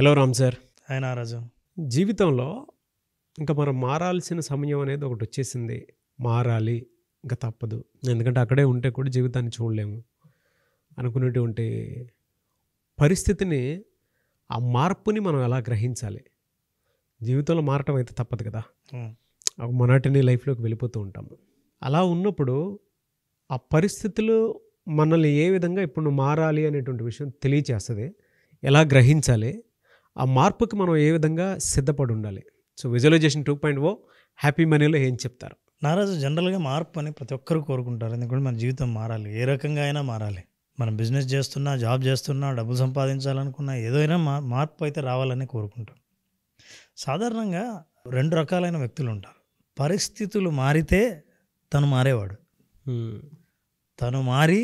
hello Ram sir ఆయన రాజు జీవితంలో ఇంకా మనం మారాల్సిన సమయం అనేది ఒకటి వచ్చేసింది మారాలి ఇంకా తప్పదు ఎందుకంటే అక్కడే ఉంటే కూడా జీవితాన్ని చూడలేము అనుకునేటువంటి పరిస్థితిని ఆ మార్పుని మనం ఎలా గ్రహించాలి జీవితంలో మారటం అయితే తప్పదు కదా ఒక మొనాటిని లైఫ్లోకి వెళ్ళిపోతూ ఉంటాము అలా ఉన్నప్పుడు ఆ పరిస్థితులు మనల్ని ఏ విధంగా ఇప్పుడు మారాలి అనేటువంటి విషయం తెలియచేస్తుంది ఎలా గ్రహించాలి ఆ మార్పుకి మనం ఏ విధంగా సిద్ధపడి ఉండాలి so visualisation two point O happy మనీలో ఏం చెప్తారు నారాజు జనరల్గా మార్పు అని ప్రతి ఒక్కరు కోరుకుంటారు ఎందుకంటే మన జీవితం మారాలి ఏ రకంగా అయినా మారాలి మనం బిజినెస్ చేస్తున్నా జాబ్ చేస్తున్నా డబ్బు సంపాదించాలనుకున్నా ఏదైనా మా మార్పు అయితే రావాలని కోరుకుంటాం సాధారణంగా రెండు రకాలైన వ్యక్తులు ఉంటారు పరిస్థితులు మారితే తను మారేవాడు తను మారి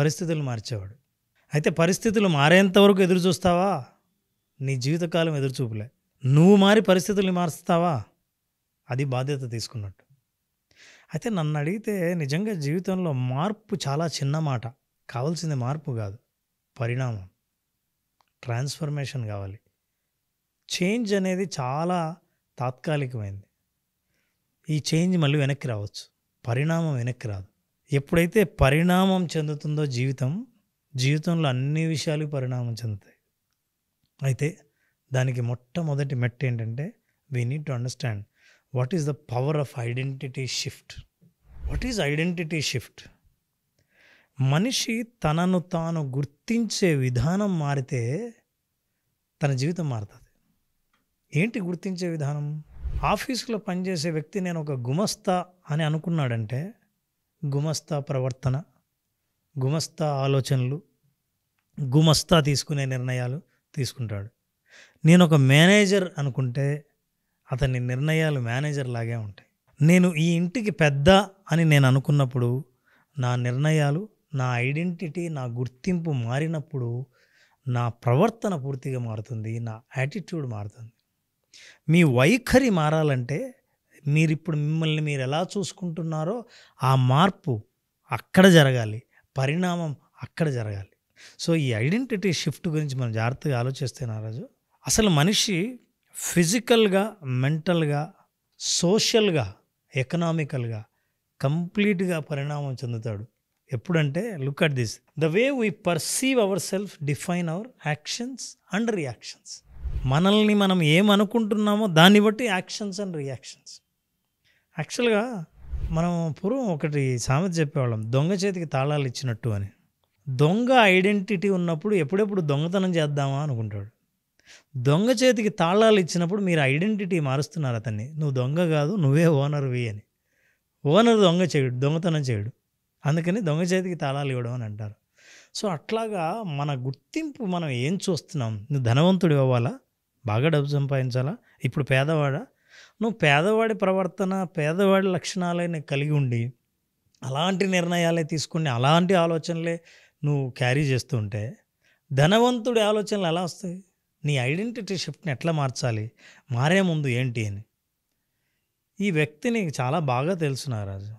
పరిస్థితులు మార్చేవాడు అయితే పరిస్థితులు మారేంతవరకు ఎదురు చూస్తావా నీ జీవితకాలం ఎదురుచూపులే నువ్వు మారి పరిస్థితుల్ని మారుస్తావా అది బాధ్యత తీసుకున్నట్టు అయితే నన్ను అడిగితే నిజంగా జీవితంలో మార్పు చాలా చిన్న మాట కావాల్సింది మార్పు కాదు పరిణామం ట్రాన్స్ఫర్మేషన్ కావాలి చేంజ్ అనేది చాలా తాత్కాలికమైంది ఈ చేంజ్ మళ్ళీ వెనక్కి రావచ్చు పరిణామం వెనక్కి రాదు ఎప్పుడైతే పరిణామం చెందుతుందో జీవితం జీవితంలో అన్ని విషయాలు పరిణామం చెందుతాయి అయితే దానికి మొట్టమొదటి మెట్ ఏంటంటే we need to understand what is the power of identity shift what is identity shift మనిషి తనను తాను గుర్తించే విధానం మారితే తన జీవితం మారుతుంది ఏంటి గుర్తించే విధానం ఆఫీసులో పనిచేసే వ్యక్తి నేను ఒక గుమస్తా అని అనుకున్నాడంటే గుమస్తా ప్రవర్తన గుమస్తా ఆలోచనలు గుమస్తా తీసుకునే నిర్ణయాలు తీసుకుంటాడు నేను ఒక మేనేజర్ అనుకుంటే అతని నిర్ణయాలు మేనేజర్ లాగే ఉంటాయి నేను ఈ ఇంటికి పెద్ద అని నేను అనుకున్నప్పుడు నా నిర్ణయాలు నా ఐడెంటిటీ నా గుర్తింపు మారినప్పుడు నా ప్రవర్తన పూర్తిగా మారుతుంది నా యాటిట్యూడ్ మారుతుంది మీ వైఖరి మారాలంటే మీరు ఇప్పుడు మిమ్మల్ని మీరు ఎలా చూసుకుంటున్నారో ఆ మార్పు అక్కడ జరగాలి పరిణామం అక్కడ జరగాలి సో ఈ ఐడెంటిటీ షిఫ్ట్ గురించి మనం జాగ్రత్తగా ఆలోచిస్తే నారాజు అసలు మనిషి ఫిజికల్గా మెంటల్గా సోషల్గా ఎకనామికల్గా కంప్లీట్గా పరిణామం చెందుతాడు ఎప్పుడంటే look at this the way we perceive our self define our actions and reactions మనల్ని మనం ఏమనుకుంటున్నామో దాన్ని బట్టి యాక్షన్స్ అండ్ రియాక్షన్స్ యాక్చువల్గా మనం పూర్వం ఒకటి సామెత చెప్పేవాళ్ళం దొంగ చేతికి తాళాలు ఇచ్చినట్టు అని దొంగ ఐడెంటిటీ ఉన్నప్పుడు ఎప్పుడెప్పుడు దొంగతనం చేద్దామా అనుకుంటాడు దొంగ చేతికి తాళాలు ఇచ్చినప్పుడు మీరు ఐడెంటిటీ మారుస్తున్నారు అతన్ని నువ్వు దొంగ కాదు నువ్వే ఓనర్వి అని ఓనర్ దొంగ చేయడు దొంగతనం చేయడు అందుకని దొంగ చేతికి తాళాలు ఇవ్వడం అని అంటారు సో అట్లాగా మన గుర్తింపు మనం ఏం చూస్తున్నాం నువ్వు ధనవంతుడు అవ్వాలా బాగా డబ్బు సంపాదించాలా ఇప్పుడు పేదవాడా నువ్వు పేదవాడి ప్రవర్తన పేదవాడి లక్షణాలని కలిగి ఉండి అలాంటి నిర్ణయాలే తీసుకుని అలాంటి ఆలోచనలే నువ్వు క్యారీ చేస్తూ ఉంటే ధనవంతుడి ఆలోచనలు ఎలా వస్తాయి నీ ఐడెంటిటీ షిఫ్ట్ని ఎట్లా మార్చాలి మారే ముందు ఏంటి అని ఈ వ్యక్తి నీకు చాలా బాగా తెలుసు నారాజు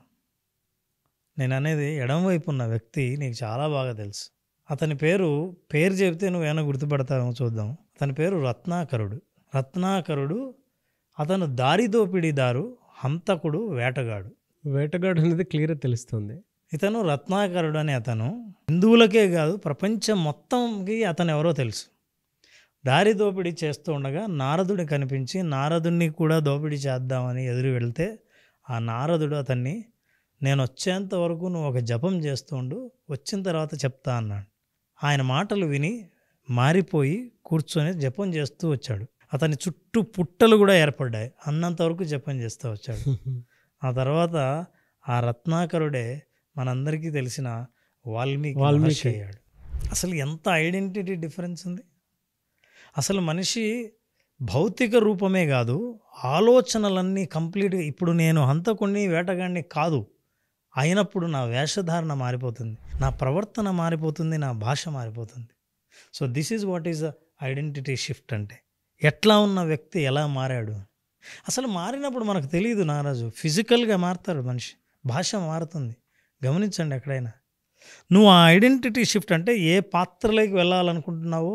నేను అనేది ఎడంవైపు ఉన్న వ్యక్తి నీకు చాలా బాగా తెలుసు అతని పేరు పేరు చెబితే ఏమైనా గుర్తుపెడతావో చూద్దాం అతని పేరు రత్నాకరుడు రత్నాకరుడు అతను దారిదోపిడీదారు హంతకుడు వేటగాడు వేటగాడు అనేది క్లియర్గా తెలుస్తుంది ఇతను రత్నాకరుడు అనే అతను హిందువులకే కాదు ప్రపంచం మొత్తంకి అతను ఎవరో తెలుసు దారి దోపిడీ చేస్తూ ఉండగా నారదుడు కనిపించి నారదుడిని కూడా దోపిడీ చేద్దామని ఎదురు వెళ్తే ఆ నారదుడు అతన్ని నేను వచ్చేంత వరకు నువ్వు ఒక జపం చేస్తుండు వచ్చిన తర్వాత చెప్తా అన్నాడు ఆయన మాటలు విని మారిపోయి కూర్చొని జపం చేస్తూ వచ్చాడు అతని చుట్టూ పుట్టలు కూడా ఏర్పడ్డాయి అన్నంత వరకు జపం చేస్తూ వచ్చాడు ఆ తర్వాత ఆ రత్నాకరుడే మనందరికీ తెలిసిన వాల్మీకి వాల్మీకి అయ్యాడు అసలు ఎంత ఐడెంటిటీ డిఫరెన్స్ ఉంది అసలు మనిషి భౌతిక రూపమే కాదు ఆలోచనలన్నీ కంప్లీట్గా ఇప్పుడు నేను హంతకుణ్ణి వేటగాడిని కాదు అయినప్పుడు నా వేషధారణ మారిపోతుంది నా ప్రవర్తన మారిపోతుంది నా భాష మారిపోతుంది so this is what is identity shift అంటే ఎట్లా ఉన్న వ్యక్తి ఎలా మారాడు అసలు మారినప్పుడు మనకు తెలియదు నారాజు ఫిజికల్గా మారుతారు మనిషి భాష మారుతుంది గమనించండి ఎక్కడైనా నువ్వు ఆ ఐడెంటిటీ షిఫ్ట్ అంటే ఏ పాత్రలోకి వెళ్ళాలనుకుంటున్నావో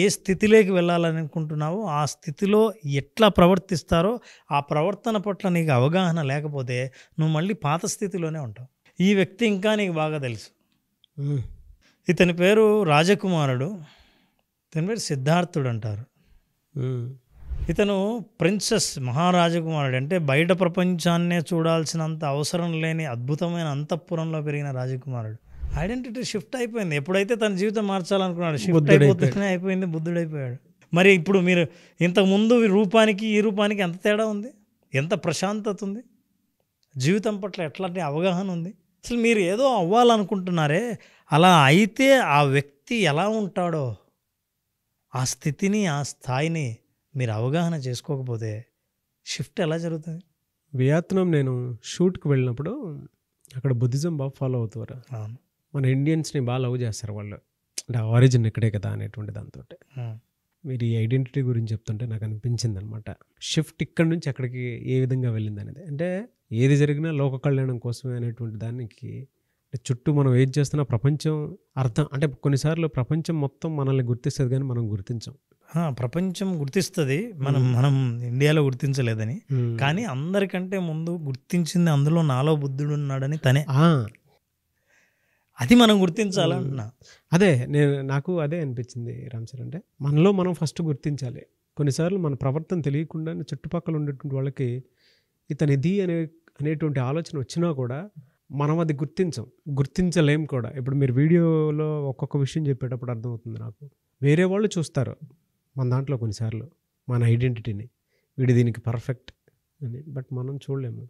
ఏ స్థితిలోకి వెళ్ళాలనుకుంటున్నావో ఆ స్థితిలో ఎట్లా ప్రవర్తిస్తారో ఆ ప్రవర్తన పట్ల నీకు అవగాహన లేకపోతే నువ్వు మళ్ళీ పాత స్థితిలోనే ఉంటావు ఈ వ్యక్తి ఇంకా నీకు బాగా తెలుసు ఇతని పేరు రాజకుమారుడు ఇతని పేరు సిద్ధార్థుడు అంటారు ఇతను ప్రిన్సెస్ మహారాజకుమారుడు అంటే బయట ప్రపంచాన్నే చూడాల్సినంత అవసరం లేని అద్భుతమైన అంతఃపురంలో పెరిగిన రాజకుమారుడు ఐడెంటిటీ షిఫ్ట్ అయిపోయింది ఎప్పుడైతే తన జీవితం మార్చాలనుకున్నాడు షిఫ్ట్ అయిపోతూనే అయిపోయింది బుద్ధుడైపోయాడు మరి ఇప్పుడు మీరు ఇంతకుముందు రూపానికి ఈ రూపానికి ఎంత తేడా ఉంది ఎంత ప్రశాంతత ఉంది జీవితం పట్ల ఎట్లాంటి అవగాహన ఉంది అసలు మీరు ఏదో అవ్వాలనుకుంటున్నారే అలా అయితే ఆ వ్యక్తి ఎలా ఉంటాడో ఆ స్థితిని ఆ స్థాయిని మీరు అవగాహన చేసుకోకపోతే షిఫ్ట్ ఎలా జరుగుతుంది వియత్నాం నేను షూట్కి వెళ్ళినప్పుడు అక్కడ బుద్ధిజం బాగా ఫాలో అవుతారు మన ఇండియన్స్ని బాగా లవ్ చేస్తారు వాళ్ళు అంటే ఆరిజిన్ ఇక్కడే కదా అనేటువంటి దాంతో మీరు ఈ ఐడెంటిటీ గురించి చెప్తుంటే నాకు అనిపించింది అనమాట షిఫ్ట్ ఇక్కడ నుంచి అక్కడికి ఏ విధంగా వెళ్ళింది అనేది అంటే ఏది జరిగినా లోక కళ్యాణం కోసమే అనేటువంటి దానికి చుట్టూ మనం ఏది చేస్తున్నా ప్రపంచం అర్థం అంటే కొన్నిసార్లు ప్రపంచం మొత్తం మనల్ని గుర్తిస్తుంది కానీ మనం గుర్తించాం ప్రపంచం గుర్తిస్తుంది మనం మనం ఇండియాలో గుర్తించలేదని కానీ అందరికంటే ముందు గుర్తించింది అందులో నాలో బుద్ధుడు ఉన్నాడని తనే అది మనం గుర్తించాలన్నా అదే నేను నాకు అదే అనిపించింది రామ్ సార్ అంటే మనలో మనం ఫస్ట్ గుర్తించాలి కొన్నిసార్లు మన ప్రవర్తన తెలియకుండా చుట్టుపక్కల ఉండేటువంటి వాళ్ళకి ఇతనిది అనే అనేటువంటి ఆలోచన వచ్చినా కూడా మనం అది గుర్తించం గుర్తించలేం కూడా ఇప్పుడు మీరు వీడియోలో ఒక్కొక్క విషయం చెప్పేటప్పుడు అర్థమవుతుంది నాకు వేరే వాళ్ళు చూస్తారు మన దాంట్లో కొన్నిసార్లు మన ఐడెంటిటీని వీడి దీనికి పర్ఫెక్ట్ అని బట్ మనం చూడలేము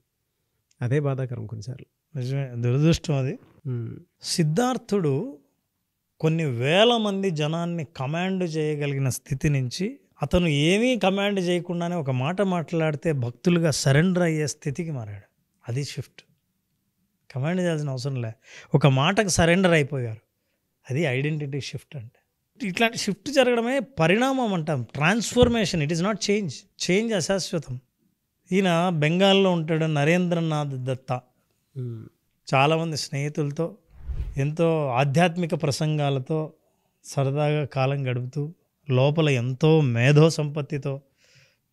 అదే బాధాకరం కొన్నిసార్లు నిజమే దురదృష్టం అది సిద్ధార్థుడు కొన్ని వేల మంది జనాన్ని కమాండ్ చేయగలిగిన స్థితి నుంచి అతను ఏమీ కమాండ్ చేయకుండానే ఒక మాట మాట్లాడితే భక్తులుగా సరెండర్ అయ్యే స్థితికి మారాడు అది షిఫ్ట్ కమాండ్ చేయాల్సిన అవసరం లే ఒక మాటకు సరెండర్ అయిపోయారు అది ఐడెంటిటీ షిఫ్ట్ అంటే ఇట్లాంటి షిఫ్ట్ జరగడమే పరిణామం అంటాం transformation it is not change change అశాశ్వతం ఈయన బెంగాల్లో ఉంటాడు నరేంద్రనాథ్ దత్త చాలామంది స్నేహితులతో ఎంతో ఆధ్యాత్మిక ప్రసంగాలతో సరదాగా కాలం గడుపుతూ లోపల ఎంతో మేధో సంపత్తితో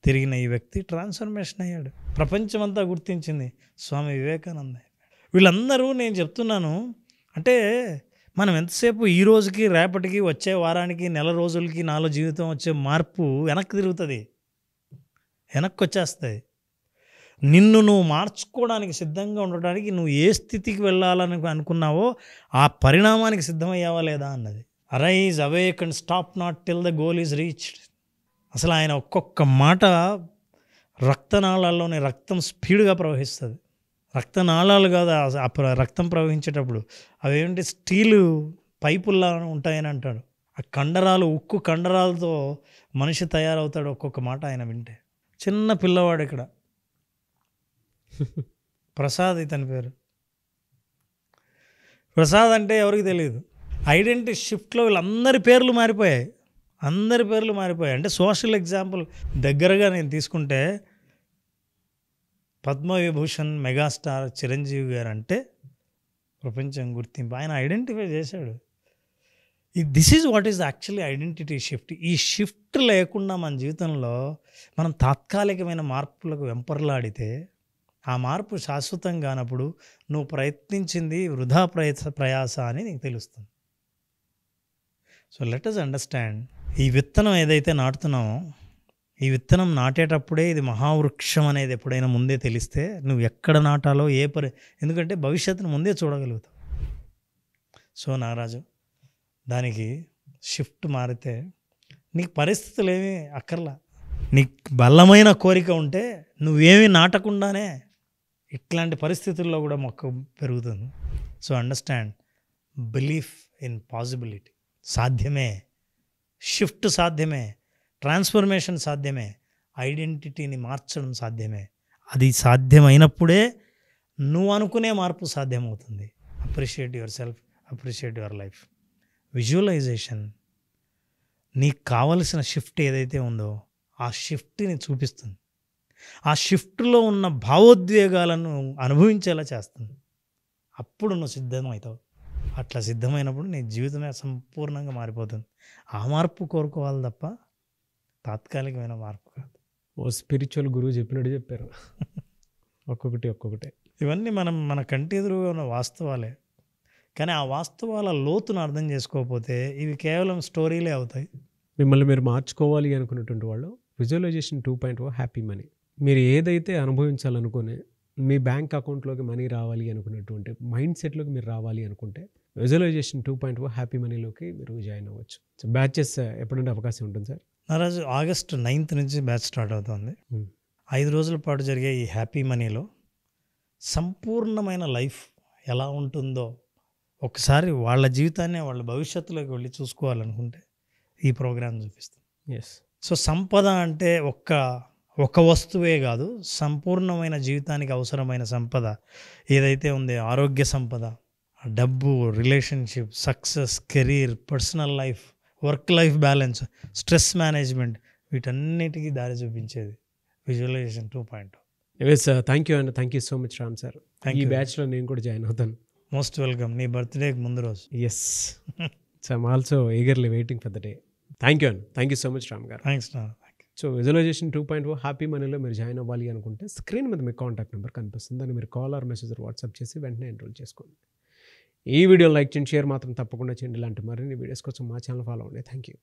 తిరిగిన ఈ వ్యక్తి ట్రాన్స్ఫర్మేషన్ అయ్యాడు ప్రపంచమంతా గుర్తించింది స్వామి వివేకానంద వీళ్ళందరూ నేను చెప్తున్నాను అంటే మనం ఎంతసేపు ఈ రోజుకి రేపటికి వచ్చే వారానికి నెల రోజులకి నాలో జీవితం వచ్చే మార్పు వెనక్కి తిరుగుతుంది వెనక్కి వచ్చేస్తుంది నిన్ను నువ్వు మార్చుకోవడానికి సిద్ధంగా ఉండడానికి నువ్వు ఏ స్థితికి వెళ్ళాలని అనుకున్నావో ఆ పరిణామానికి సిద్ధమయ్యావా లేదా అన్నది arise awake and stop not till the goal is reached అసలు ఆయన ఒక్కొక్క మాట రక్తనాళాల్లోని రక్తం స్పీడ్గా ప్రవహిస్తుంది రక్తనాళాలు కాదు అప్పుడు రక్తం ప్రవహించేటప్పుడు అవేంటి స్టీలు పైపుల్లా ఉంటాయని అంటాడు ఆ కండరాలు ఉక్కు కండరాలతో మనిషి తయారవుతాడు ఒక్కొక్క మాట ఆయన వింటే చిన్న పిల్లవాడు ఇక్కడ ప్రసాద్ ఇతని పేరు ప్రసాద్ అంటే ఎవరికి తెలియదు ఐడెంటిటీ షిఫ్ట్లో వీళ్ళందరి పేర్లు మారిపోయాయి అందరి పేర్లు మారిపోయాయి అంటే సోషల్ ఎగ్జాంపుల్ దగ్గరగా నేను తీసుకుంటే పద్మవిభూషణ్ మెగాస్టార్ చిరంజీవి గారు అంటే ప్రపంచం గుర్తింపు ఆయన ఐడెంటిఫై చేశాడు ఈ this is what is actually identity shift ఈ షిఫ్ట్ లేకుండా మన జీవితంలో మనం తాత్కాలికమైన మార్పులకు వెంపర్లాడితే ఆ మార్పు శాశ్వతం కానప్పుడు నువ్వు ప్రయత్నించింది వృధా ప్రయత్స ప్రయాస అని నీకు తెలుస్తుంది సో లెట్ అస్ అండర్స్టాండ్ ఈ విత్తనం ఏదైతే నాటుతున్నామో ఈ విత్తనం నాటేటప్పుడే ఇది మహావృక్షం అనేది ఎప్పుడైనా ముందే తెలిస్తే నువ్వు ఎక్కడ నాటాలో ఏ పరి ఎందుకంటే భవిష్యత్తును ముందే చూడగలుగుతావు సో నారాజు దానికి షిఫ్ట్ మారితే నీకు పరిస్థితులు ఏమీ అక్కర్లా నీకు బలమైన కోరిక ఉంటే నువ్వేమి నాటకుండానే ఇట్లాంటి పరిస్థితుల్లో కూడా మొక్క పెరుగుతుంది so understand belief in possibility సాధ్యమే షిఫ్ట్ సాధ్యమే ట్రాన్స్ఫర్మేషన్ సాధ్యమే ఐడెంటిటీని మార్చడం సాధ్యమే అది సాధ్యమైనప్పుడే నువ్వు అనుకునే మార్పు సాధ్యమవుతుంది appreciate your self appreciate your life visualisation నీకు కావలసిన షిఫ్ట్ ఏదైతే ఉందో ఆ షిఫ్ట్ని చూపిస్తుంది ఆ షిఫ్ట్లో ఉన్న భావోద్వేగాలను అనుభవించేలా చేస్తుంది అప్పుడు నువ్వు సిద్ధమవుతావు అట్లా సిద్ధమైనప్పుడు నీ జీవితమే సంపూర్ణంగా మారిపోతుంది ఆ మార్పు కోరుకోవాలి తప్ప తాత్కాలికమైన మార్పు కాదు ఓ స్పిరిచువల్ గురువు చెప్పినట్టు చెప్పారు ఒక్కొక్కటి ఒక్కొక్కటి ఇవన్నీ మనం మన కంటి ఎదురుగా ఉన్న వాస్తవాలే కానీ ఆ వాస్తవాల లోతును అర్థం చేసుకోకపోతే ఇవి కేవలం స్టోరీలే అవుతాయి మిమ్మల్ని మీరు మార్చుకోవాలి అనుకున్నటువంటి వాళ్ళు visualisation two point O happy money మీరు ఏదైతే అనుభవించాలనుకునే మీ బ్యాంక్ అకౌంట్లోకి మనీ రావాలి అనుకున్నటువంటి మైండ్ సెట్లోకి మీరు రావాలి అనుకుంటే visualisation two point O happy మనీలోకి మీరు జాయిన్ అవ్వచ్చు బ్యాచెస్ ఎప్పుడంటే అవకాశం ఉంటుంది సార్ మహారాజు ఆగస్టు నైన్త్ నుంచి బ్యాచ్ స్టార్ట్ అవుతుంది ఐదు రోజుల పాటు జరిగే ఈ హ్యాపీ మనీలో సంపూర్ణమైన లైఫ్ ఎలా ఉంటుందో ఒకసారి వాళ్ళ జీవితాన్ని వాళ్ళ భవిష్యత్తులోకి వెళ్ళి చూసుకోవాలనుకుంటే ఈ ప్రోగ్రాం చూపిస్తుంది ఎస్ సో సంపద అంటే ఒక్క ఒక వస్తువే కాదు సంపూర్ణమైన జీవితానికి అవసరమైన సంపద ఏదైతే ఉందో ఆరోగ్య సంపద డబ్బు relationship success career personal life work life balance stress management వీటన్నిటికీ దారి చూపించేది visualisation two point yes sir thank you and thank you so much Ram sir thank you బ్యాచ్లో నేను కూడా జాయిన్ అవుతాను మోస్ట్ వెల్కమ్ నీ బర్త్డే ముందు రోజు yes so I'm also eagerly waiting for the day thank you and thank you so much Ram garu thanks so visualisation two point O happy మనీలో మీరు join అవ్వాలి అనుకుంటే స్క్రీన్ మీద మీ కాంటాక్ట్ నెంబర్ కనిపిస్తుంది దాన్ని మీరు కాల్ ఆర్ మెసేజ్ వాట్సాప్ చేసి వెంటనే ఎన్రోల్ చేసుకోండి ఈ వీడియో లైక్ చేయండి షేర్ మాత్రం తప్పకుండా చేయండి ఇలాంటి మరిన్ని వీడియోస్ కోసం మా ఛానల్ ఫాలో అవ్వండి థ్యాంక్ యూ